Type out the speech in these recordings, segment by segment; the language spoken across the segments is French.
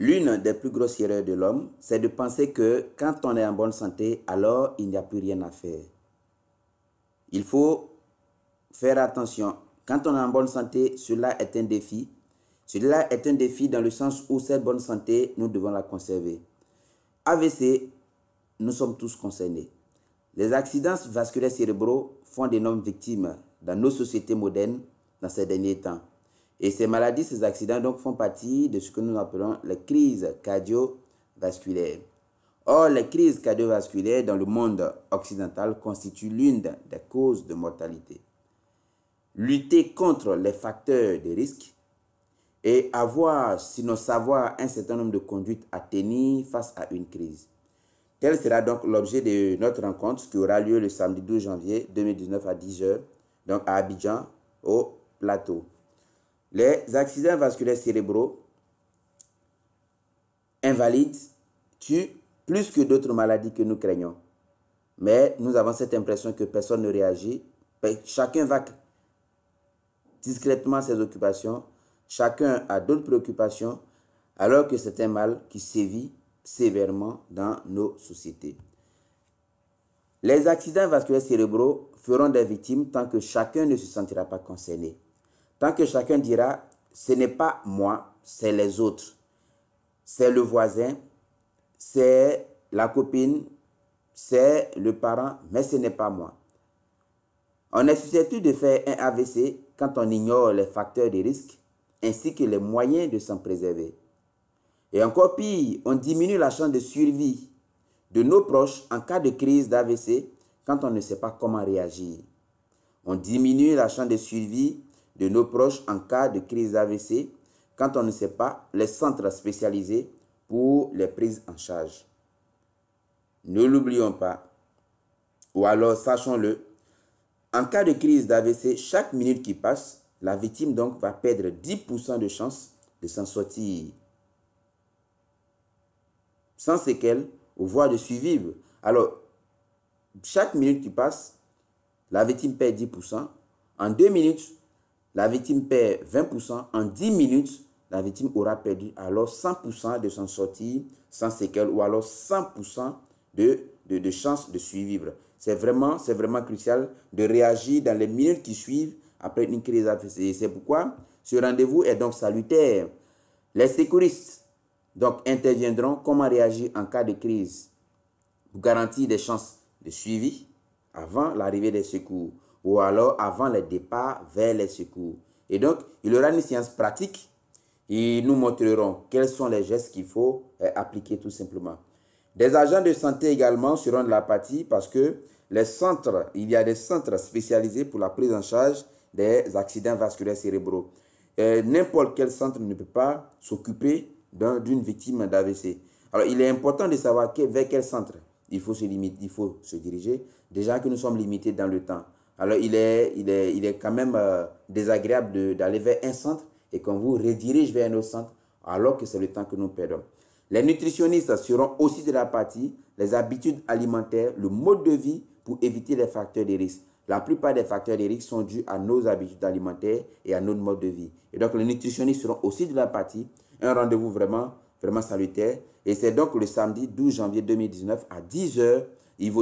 L'une des plus grosses erreurs de l'homme, c'est de penser que quand on est en bonne santé, alors il n'y a plus rien à faire. Il faut faire attention. Quand on est en bonne santé, cela est un défi. Cela est un défi dans le sens où cette bonne santé, nous devons la conserver. AVC, nous sommes tous concernés. Les accidents vasculaires cérébraux font d'énormes victimes dans nos sociétés modernes dans ces derniers temps. Et ces maladies, ces accidents donc font partie de ce que nous appelons les crises cardiovasculaires. Or, les crises cardiovasculaires dans le monde occidental constituent l'une des causes de mortalité. Lutter contre les facteurs de risque et avoir, sinon savoir, un certain nombre de conduites à tenir face à une crise. Tel sera donc l'objet de notre rencontre qui aura lieu le samedi 12 janvier 2019 à 10h, donc à Abidjan, au plateau les accidents vasculaires cérébraux invalides tuent plus que d'autres maladies que nous craignons. Mais nous avons cette impression que personne ne réagit. Chacun va discrètement ses occupations. Chacun a d'autres préoccupations, alors que c'est un mal qui sévit sévèrement dans nos sociétés. Les accidents vasculaires cérébraux feront des victimes tant que chacun ne se sentira pas concerné. Tant que chacun dira, ce n'est pas moi, c'est les autres, c'est le voisin, c'est la copine, c'est le parent, mais ce n'est pas moi. On est susceptible de faire un AVC quand on ignore les facteurs de risque ainsi que les moyens de s'en préserver. Et encore pire, on diminue la chance de survie de nos proches en cas de crise d'AVC quand on ne sait pas comment réagir. On diminue la chance de survie de nos proches en cas de crise d'AVC quand on ne sait pas les centres spécialisés pour les prises en charge. Ne l'oublions pas, ou alors sachons-le, en cas de crise d'AVC, chaque minute qui passe, la victime donc va perdre 10% de chance de s'en sortir. Sans séquelles ou voire de suivi. Alors, chaque minute qui passe, la victime perd 10%. En deux minutes, la victime perd 20%, en 10 minutes, la victime aura perdu alors 100% de son sortie sans séquelles ou alors 100% de, de, chances de survivre. C'est vraiment, vraiment crucial de réagir dans les minutes qui suivent après une crise Et C'est pourquoi ce rendez-vous est donc salutaire. Les sécuristes donc interviendront comment réagir en cas de crise pour garantir des chances de suivi avant l'arrivée des secours ou alors avant le départ vers les secours. Et donc, il y aura une science pratique. Ils nous montreront quels sont les gestes qu'il faut euh, appliquer tout simplement. Des agents de santé également seront de la partie parce que les centres, il y a des centres spécialisés pour la prise en charge des accidents vasculaires cérébraux. Euh, n'importe quel centre ne peut pas s'occuper d'une victime d'AVC. Alors, il est important de savoir vers quel centre il faut se limiter, il faut se diriger. Déjà que nous sommes limités dans le temps. Alors, il est, il est, il est quand même euh, désagréable d'aller vers un centre et qu'on vous redirige vers un autre centre, alors que c'est le temps que nous perdons. Les nutritionnistes seront aussi de la partie les habitudes alimentaires, le mode de vie pour éviter les facteurs de risque. La plupart des facteurs de risque sont dus à nos habitudes alimentaires et à notre mode de vie. Et donc, les nutritionnistes seront aussi de la partie. Un rendez-vous vraiment, vraiment salutaire. Et c'est donc le samedi 12 janvier 2019 à 10h,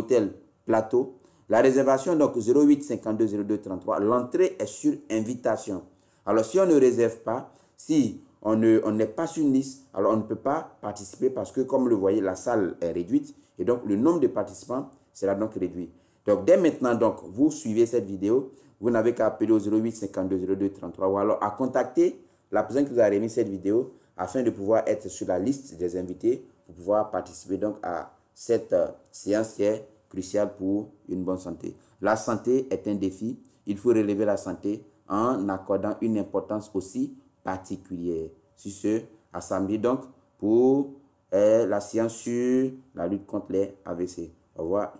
tel Plateau, la réservation, donc 08 52 02 33, l'entrée est sur invitation. Alors, si on ne réserve pas, si on n'est ne, on pas sur une liste, alors on ne peut pas participer parce que, comme vous le voyez, la salle est réduite et donc le nombre de participants sera donc réduit. Donc, dès maintenant, donc, vous suivez cette vidéo, vous n'avez qu'à appeler au 08 52 02 33 ou alors à contacter la personne qui vous a remis cette vidéo afin de pouvoir être sur la liste des invités pour pouvoir participer donc à cette euh, séance qui est crucial pour une bonne santé. La santé est un défi. Il faut relever la santé en accordant une importance aussi particulière. Sur ce, à samedi donc pour eh, la science sur la lutte contre les AVC. Au revoir.